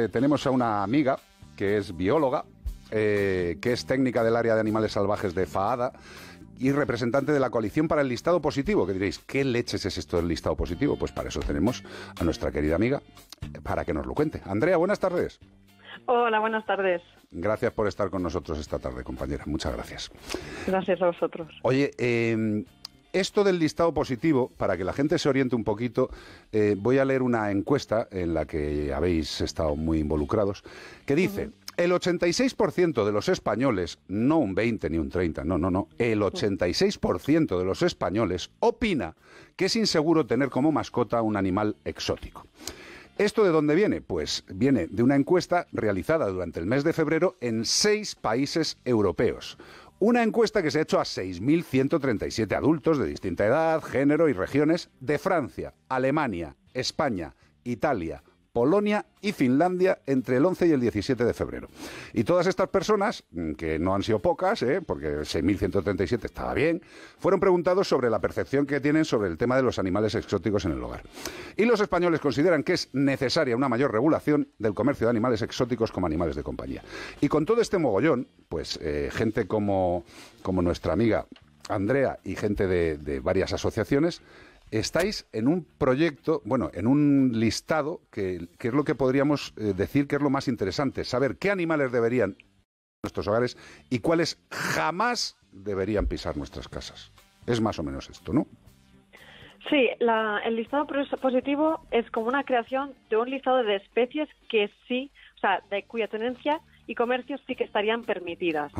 Eh, tenemos a una amiga que es bióloga, eh, que es técnica del área de animales salvajes de FAADA y representante de la coalición para el listado positivo. Que diréis, ¿qué leches es esto del listado positivo? Pues para eso tenemos a nuestra querida amiga eh, para que nos lo cuente. Andrea, buenas tardes. Hola, buenas tardes. Gracias por estar con nosotros esta tarde, compañera. Muchas gracias. Gracias a vosotros. Oye, eh, esto del listado positivo, para que la gente se oriente un poquito, eh, voy a leer una encuesta en la que habéis estado muy involucrados, que dice, el 86% de los españoles, no un 20 ni un 30, no, no, no, el 86% de los españoles opina que es inseguro tener como mascota un animal exótico. ¿Esto de dónde viene? Pues viene de una encuesta realizada durante el mes de febrero en seis países europeos. Una encuesta que se ha hecho a 6.137 adultos de distinta edad, género y regiones de Francia, Alemania, España, Italia, Polonia y Finlandia entre el 11 y el 17 de febrero. Y todas estas personas, mm, que no han sido pocas, ¿eh? porque 6.137 estaba bien, fueron preguntados sobre la percepción que tienen sobre el tema de los animales exóticos en el hogar. Y los españoles consideran que es necesaria una mayor regulación del comercio de animales exóticos como animales de compañía. Y con todo este mogollón, pues eh, gente como, como nuestra amiga Andrea y gente de, de varias asociaciones, estáis en un proyecto, bueno, en un listado que, es lo que podríamos eh, decir que es lo más interesante, saber qué animales deberían nuestros hogares y cuáles jamás deberían pisar nuestras casas. Es más o menos esto, ¿no? Sí, la, el listado positivo es como una creación de un listado de especies que sí, o sea, de cuya tenencia y comercio sí que estarían permitidas.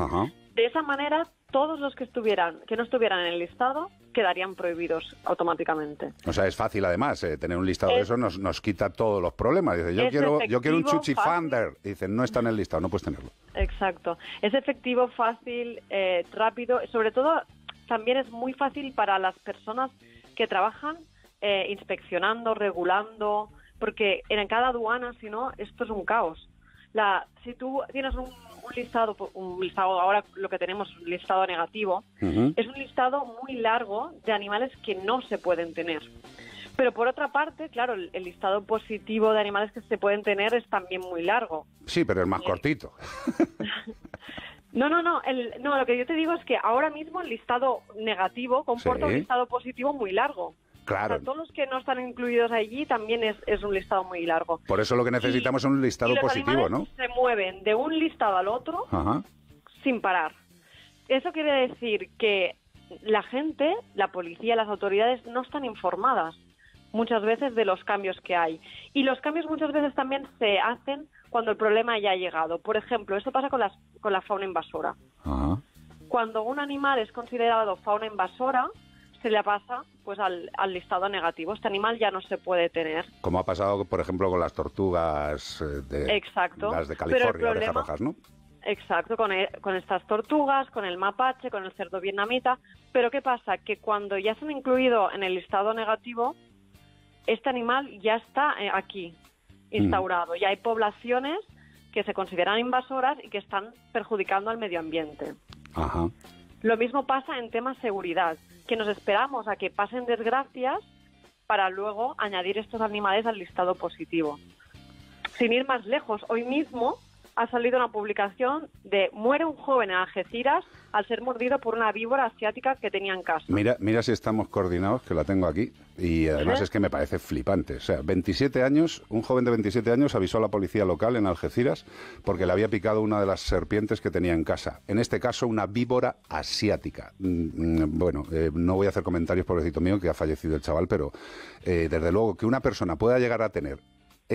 De esa manera todos los que estuvieran, que no estuvieran en el listado, quedarían prohibidos automáticamente. O sea, es fácil además, eh, tener un listado de eso nos, nos quita todos los problemas. Dice, yo quiero, yo quiero un funder Dicen, no está en el listado, no puedes tenerlo. Exacto. Es efectivo, fácil, eh, rápido. Sobre todo, también es muy fácil para las personas que trabajan eh, inspeccionando, regulando, porque en cada aduana, si no, esto es un caos. La, si tú tienes un un listado, un listado, ahora lo que tenemos un listado negativo, es un listado muy largo de animales que no se pueden tener. Pero por otra parte, claro, el, listado positivo de animales que se pueden tener es también muy largo. Sí, pero es más eh, cortito. no, no, no, el, no. Lo que yo te digo es que ahora mismo el listado negativo comporta un listado positivo muy largo. Claro. todos los que no están incluidos allí también es, es, un listado muy largo. Por eso lo que necesitamos es un listado positivo, ¿no? mueven de un listado al otro sin parar. Eso quiere decir que la gente, la policía, las autoridades no están informadas muchas veces de los cambios que hay. Y los cambios muchas veces también se hacen cuando el problema ya ha llegado. Por ejemplo, esto pasa con, las, con la fauna invasora. Cuando un animal es considerado fauna invasora, se le pasa pues al, listado negativo. Este animal ya no se puede tener. Como ha pasado, por ejemplo, con las tortugas eh, de, Exacto. Las de California, ¿no? Exacto, e, con, estas tortugas, con el mapache, con el cerdo vietnamita. Pero ¿qué pasa? Que cuando ya se han incluido en el listado negativo, este animal ya está eh, aquí, mm. instaurado. Ya hay poblaciones que se consideran invasoras y que están perjudicando al medio ambiente. Ajá. Lo mismo pasa en temas seguridad que nos esperamos a que pasen desgracias para luego añadir estos animales al listado positivo. Sin ir más lejos, hoy mismo ha salido una publicación de Muere un joven en Algeciras al ser mordido por una víbora asiática que tenía en casa. Mira, mira si estamos coordinados, que la tengo aquí, y además ¿Eh? es que me parece flipante. O sea, 27 años, un joven de 27 años avisó a la policía local en Algeciras porque le había picado una de las serpientes que tenía en casa. En este caso, una víbora asiática. Mm, mm, bueno, eh, no voy a hacer comentarios, pobrecito mío, que ha fallecido el chaval, pero eh, desde luego que una persona pueda llegar a tener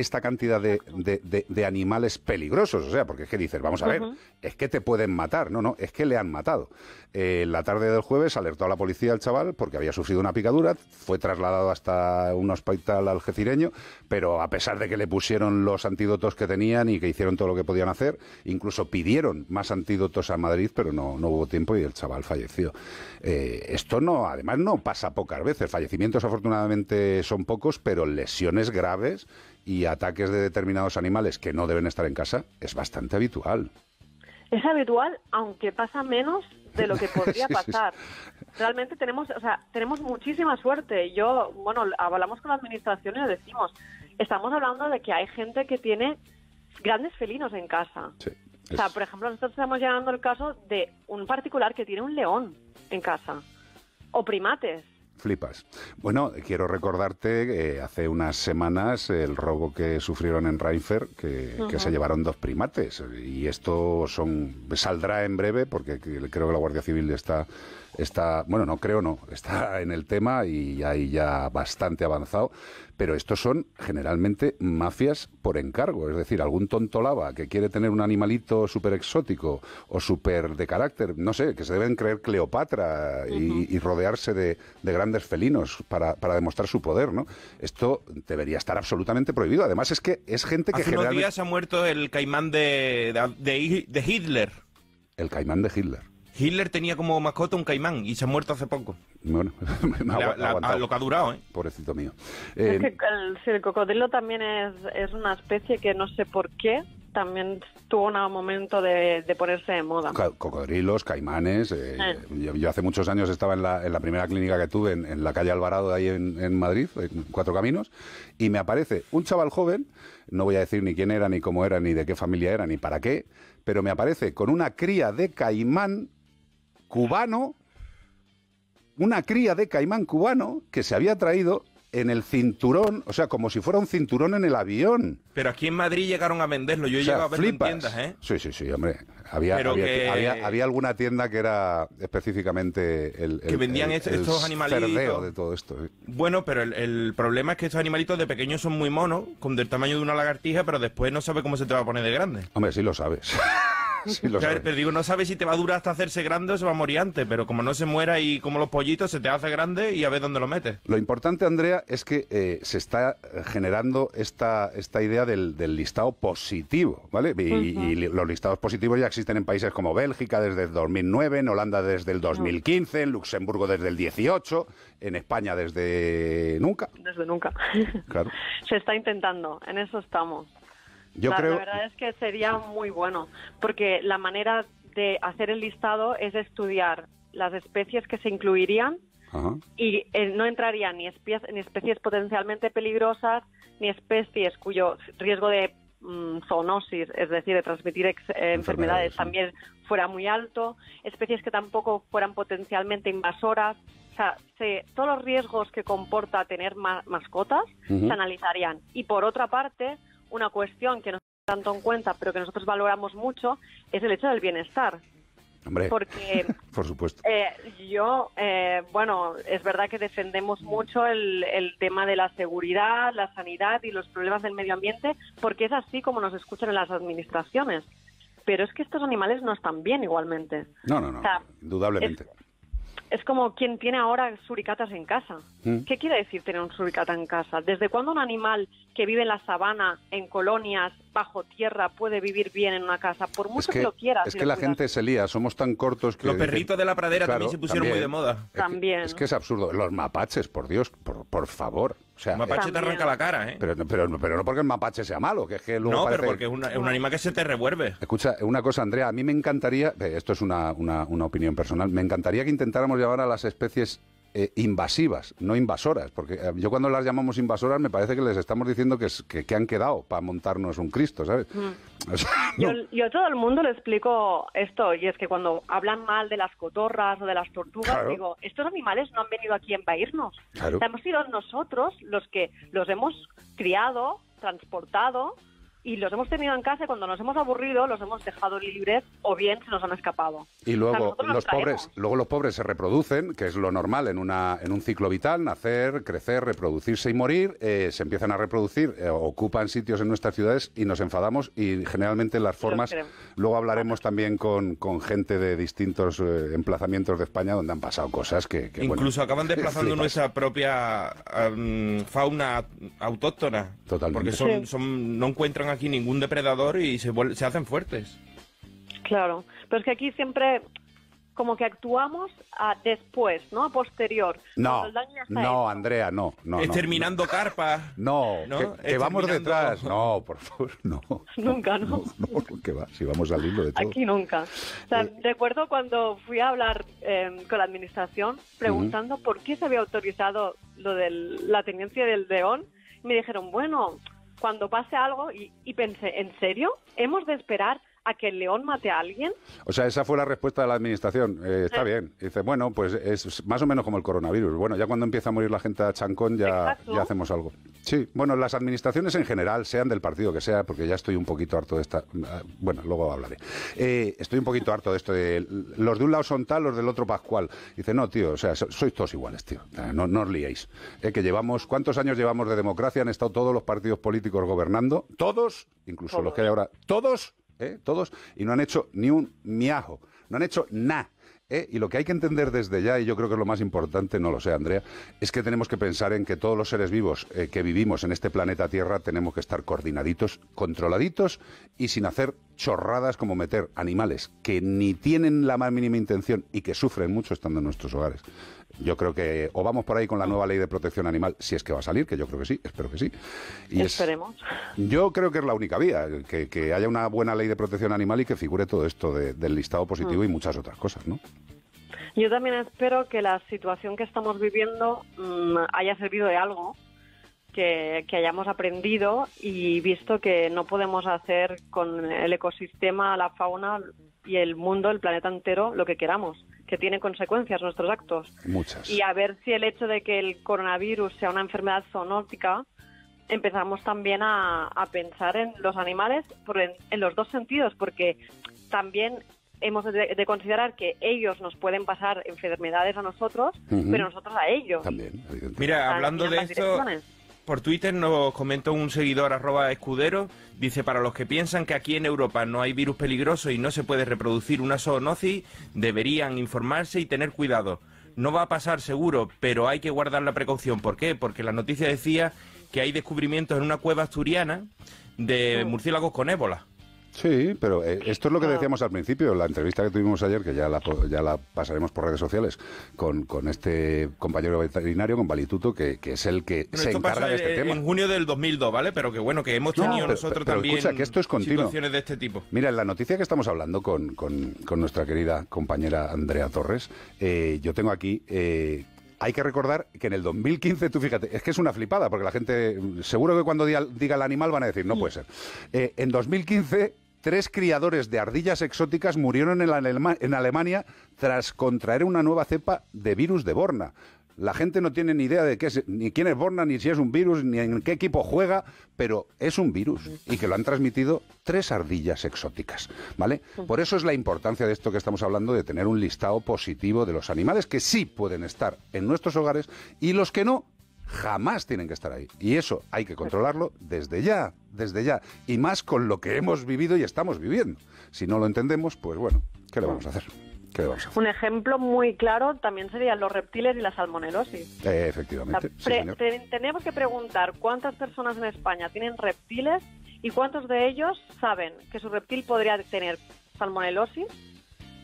esta cantidad de, animales peligrosos. O sea, porque es que dices, vamos a ver, es que te pueden matar. No, no, es que le han matado. Eh, la tarde del jueves alertó a la policía el chaval porque había sufrido una picadura, fue trasladado hasta un hospital algecireño, pero a pesar de que le pusieron los antídotos que tenían y que hicieron todo lo que podían hacer, incluso pidieron más antídotos a Madrid, pero no, no hubo tiempo y el chaval falleció. Eh, esto no, además no pasa pocas veces. Fallecimientos afortunadamente son pocos, pero lesiones graves y ataques de determinados animales que no deben estar en casa es bastante habitual. Es habitual, aunque pasa menos de lo que podría pasar. Realmente tenemos, o sea, tenemos muchísima suerte. Yo, bueno, hablamos con la administración y le decimos, estamos hablando de que hay gente que tiene grandes felinos en casa. O sea, por ejemplo, nosotros estamos llegando el caso de un particular que tiene un león en casa o primates. Flipas. Bueno, quiero recordarte eh, hace unas semanas el robo que sufrieron en Reinfer, que, que, se llevaron dos primates. Y esto son saldrá en breve, porque creo que la Guardia Civil está está, bueno, no creo, no, está en el tema y ahí ya bastante avanzado, pero estos son generalmente mafias por encargo, es decir, algún tonto lava que quiere tener un animalito súper exótico o súper de carácter, no sé, que se deben creer Cleopatra y, rodearse de, grandes felinos para, demostrar su poder, ¿no? Esto debería estar absolutamente prohibido, además es que es gente que Hace generalmente... unos días ha muerto el caimán de, de Hitler. El caimán de Hitler. Hitler tenía como mascota un caimán y se ha muerto hace poco. Bueno, me ha, ah, lo que ha durado, ¿eh? Pobrecito mío. es eh, que el, cocodrilo también es, una especie que no sé por qué también tuvo un momento de, ponerse de moda. Cocodrilos, caimanes. Eh, yo, hace muchos años estaba en la, primera clínica que tuve en, la calle Alvarado, de ahí en, en, Madrid, en Cuatro Caminos, y me aparece un chaval joven, no voy a decir ni quién era, ni cómo era, ni de qué familia era, ni para qué, pero me aparece con una cría de caimán cubano, una cría de caimán cubano que se había traído en el cinturón, o sea, como si fuera un cinturón en el avión. Pero aquí en Madrid llegaron a venderlo, yo o a verlo tiendas, ¿eh? Sí, sí, sí, hombre. Había, alguna tienda que era específicamente el... que vendían este- estos de todo esto. Bueno, pero el, problema es que estos animalitos de pequeños son muy monos, con del tamaño de una lagartija, pero después no sabe cómo se te va a poner de grande. Hombre, sí lo sabes. pero digo, no sabes si te va a durar hasta hacerse grande o se va a morir antes, pero como no se muera y como los pollitos, se te hace grande y a ver dónde lo metes. Lo importante, Andrea, es que eh, se está generando esta, esta idea del, listado positivo, ¿vale? Y, los listados positivos ya existen en países como Bélgica desde el 2009, en Holanda desde el 2015, en Luxemburgo desde el 18, en España desde nunca. Desde nunca. Claro. se está intentando, en eso estamos la, verdad es que sería muy bueno, porque la manera de hacer el listado es estudiar las especies que se incluirían y eh, no entrarían ni, especies potencialmente peligrosas, ni especies cuyo riesgo de mm, zoonosis, es decir, de transmitir eh, enfermedades, también fuera muy alto, especies que tampoco fueran potencialmente invasoras. O sea, todos los riesgos que comporta tener mascotas se analizarían. Y por otra parte, una cuestión que no se tanto en cuenta, pero que nosotros valoramos mucho, es el hecho del bienestar. Hombre, porque, por supuesto. Eh, yo, eh, bueno, es verdad que defendemos mucho el, tema de la seguridad, la sanidad y los problemas del medio ambiente, porque es así como nos escuchan en las administraciones. Pero es que estos animales no están bien igualmente. No, no, no, indudablemente. Es, como quien tiene ahora suricatas en casa. ¿Mm? ¿Qué quiere decir tener un suricata en casa? ¿Desde cuándo un animal que vive en la sabana, en colonias, bajo tierra, puede vivir bien en una casa, por mucho que, lo quieras. Es que la gente se lía, somos tan cortos que... Los perritos de la pradera también se pusieron muy de moda. También. Es que, es absurdo. Los mapaches, por Dios, por, favor. el mapache te arranca la cara, ¿eh? Pero, no porque el mapache sea malo, que es que luego No, pero porque es, un animal que se te revuelve. Escucha, una cosa, Andrea, a mí me encantaría, eh, esto es una opinión personal, me encantaría que intentáramos llevar a las especies eh, invasivas, no invasoras, porque eh, yo cuando las llamamos invasoras me parece que les estamos diciendo que, que, han quedado para montarnos un Cristo, ¿sabes? Mm. yo, a todo el mundo le explico esto, y es que cuando hablan mal de las cotorras o de las tortugas, digo, estos animales no han venido aquí a invadirnos, hemos sido nosotros los que los hemos criado, transportado, y los hemos tenido en casa y cuando nos hemos aburrido los hemos dejado libres o bien se nos han escapado. Y luego los pobres, luego los pobres se reproducen, que es lo normal en una en un ciclo vital, nacer, crecer, reproducirse y morir, eh, se empiezan a reproducir, eh, ocupan sitios en nuestras ciudades y nos enfadamos y generalmente las formas luego hablaremos también con, gente de distintos eh, emplazamientos de España donde han pasado cosas que, incluso acaban desplazando nuestra propia fauna autóctona, Totalmente. porque son, son no encuentran aquí ningún depredador y se, hacen fuertes. Claro, pero es que aquí siempre como que actuamos a ah, después, ¿no? A posterior. No, no, Andrea, no. no Exterminando no, carpas. No, Que, vamos detrás. No, por favor, no. Nunca, ¿no? No, va, si vamos saliendo de Aquí nunca. O sea, eh. recuerdo cuando fui a hablar em, con la administración preguntando por qué se había autorizado lo de la tenencia del león. Me dijeron, bueno, cuando pase algo y, pensé, ¿en serio? ¿Hemos de esperar a que el león mate a alguien? O sea, esa fue la respuesta de la administración. Eh, está ah. bien. Dice, bueno, pues es más o menos como el coronavirus. Bueno, ya cuando empieza a morir la gente a chancón ya, ya, hacemos algo. Sí, bueno, las administraciones en general, sean del partido que sea, porque ya estoy un poquito harto de esta... Eh, bueno, luego hablaré. Eh, estoy un poquito harto de esto de los de un lado son tal, los del otro pascual. Dice, no, tío, o sea, sois todos iguales, tío. No, no os liéis. que llevamos, ¿cuántos años llevamos de democracia? Han estado todos los partidos políticos gobernando. Todos, incluso los que hay ahora. Todos ¿eh? todos, y no han hecho ni un miajo, no han hecho nada. ¿eh? Y lo que hay que entender desde ya, y yo creo que es lo más importante, no lo sé, Andrea, es que tenemos que pensar en que todos los seres vivos eh, que vivimos en este planeta Tierra tenemos que estar coordinaditos, controladitos y sin hacer chorradas como meter animales que ni tienen la más mínima intención y que sufren mucho estando en nuestros hogares yo creo que o vamos por ahí con la nueva ley de protección animal, si es que va a salir, que yo creo que sí, espero que sí. Esperemos. yo creo que es la única vía, que, haya una buena ley de protección animal y que figure todo esto del listado positivo y mm. muchas otras cosas, ¿no? Yo también espero que la situación que estamos viviendo mm, haya servido de algo, que, hayamos aprendido y visto que no podemos hacer con el ecosistema, la fauna y el mundo, el planeta entero, lo que queramos que tienen consecuencias nuestros actos. Muchas. Y a ver si el hecho de que el coronavirus sea una enfermedad zoonótica, empezamos también a, pensar en los animales por en, los dos sentidos, porque también hemos de, considerar que ellos nos pueden pasar enfermedades a nosotros, pero nosotros a ellos. También, Mira, hablando de esto, por Twitter nos comentó un seguidor arroba escudero, dice, para los que piensan que aquí en Europa no hay virus peligroso y no se puede reproducir una zoonosis, deberían informarse y tener cuidado. No va a pasar seguro, pero hay que guardar la precaución. ¿Por qué? Porque la noticia decía que hay descubrimientos en una cueva asturiana de mm. murciélagos con ébola. Sí, pero eh, esto es lo que ah. decíamos al principio, la entrevista que tuvimos ayer, que ya la, ya la pasaremos por redes sociales, con, este compañero veterinario, con Valituto, que, es el que se encarga de este tema. En junio del 2002, ¿vale? Pero que bueno, que hemos tenido nosotros también que esto es continuo. de este tipo. Mira, en la noticia que estamos hablando con, con, con nuestra querida compañera Andrea Torres, eh, yo tengo aquí... Eh, hay que recordar que en el 2015, tú fíjate, es que es una flipada, porque la gente, seguro que cuando diga, el animal van a decir, no puede mm. ser. en 2015 tres criadores de ardillas exóticas murieron en, Alemania tras contraer una nueva cepa de virus de Borna. La gente no tiene ni idea de qué es, ni quién es Borna, ni si es un virus, ni en qué equipo juega, pero es un virus y que lo han transmitido tres ardillas exóticas, ¿vale? Por eso es la importancia de esto que estamos hablando de tener un listado positivo de los animales que sí pueden estar en nuestros hogares y los que no jamás tienen que estar ahí. Y eso hay que controlarlo desde ya, desde ya. Y más con lo que hemos vivido y estamos viviendo. Si no lo entendemos, pues bueno, ¿qué le vamos a hacer? Un ejemplo muy claro también serían los reptiles y la salmonelosis. efectivamente. tenemos que preguntar cuántas personas en España tienen reptiles y cuántos de ellos saben que su reptil podría tener salmonelosis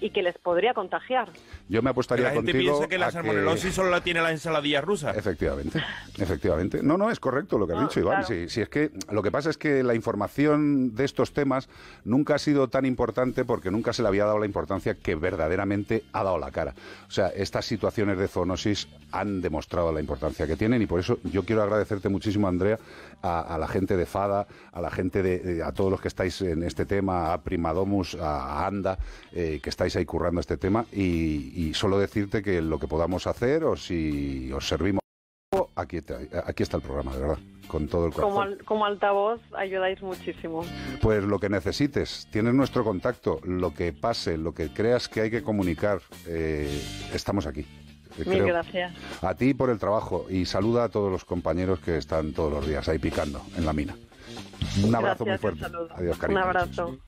y que les podría contagiar. Yo me apostaría la gente piensa que la salmonelosis solo la tiene la ensaladilla rusa. Efectivamente, efectivamente. No, no, es correcto lo que has ah, dicho, Iván. Si, es que lo que pasa es que la información de estos temas nunca ha sido tan importante porque nunca se le había dado la importancia que verdaderamente ha dado la cara. O sea, estas situaciones de zoonosis han demostrado la importancia que tienen y por eso yo quiero agradecerte muchísimo, Andrea, a, la gente de FADA, a la gente de, a todos los que estáis en este tema, a Primadomus, a Anda, eh, que está ahí currando este tema y, solo decirte que lo que podamos hacer o si os servimos aquí, aquí está el programa, de verdad, con todo el corazón. Como, altavoz ayudáis muchísimo. Pues lo que necesites, tienes nuestro contacto, lo que pase, lo que creas que hay que comunicar, eh, estamos aquí. Eh, Mil gracias. A ti por el trabajo y saluda a todos los compañeros que están todos los días ahí picando en la mina. Un abrazo muy fuerte. Adiós, cariño. Un abrazo.